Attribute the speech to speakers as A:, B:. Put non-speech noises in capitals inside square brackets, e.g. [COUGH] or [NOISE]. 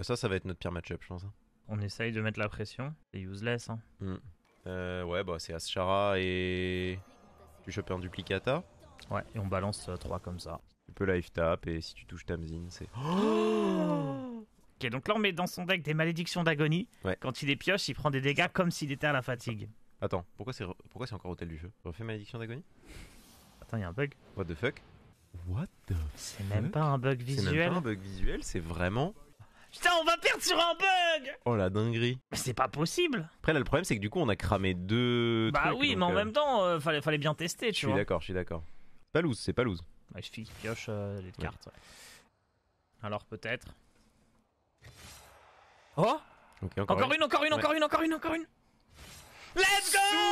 A: Euh, ça, ça va être notre pire match-up, je pense. Hein. On essaye de mettre la pression. C'est useless. Hein. Mm. Euh, ouais, bah c'est Aschara et. Tu chopes un duplicata. Ouais, et on balance 3 euh, comme ça. Tu peux life tap et si tu touches Tamzin, c'est. [GASPS] [GASPS] ok, donc là on met dans son deck des malédictions d'agonie. Quand il est pioche, il prend des dégâts comme s'il était à la fatigue. Attends, pourquoi c'est pourquoi c'est encore hôtel du jeu Refais malédiction d'agonie Attends, il y a un bug. What the fuck What the C'est même pas un bug visuel. C'est même pas un bug visuel, c'est vraiment Putain, on va perdre sur un bug Oh la dinguerie. Mais c'est pas possible. Après là, le problème c'est que du coup on a cramé deux. Bah oui, mais en euh, même temps, euh, fallait, fallait bien tester, tu vois. Je suis d'accord, je suis d'accord. Pas loose, c'est pas loose. Ouais, je pioche euh, les cartes. Alors peut-être. Oh encore, une, une, encore une, encore une, encore une, encore une. Let's go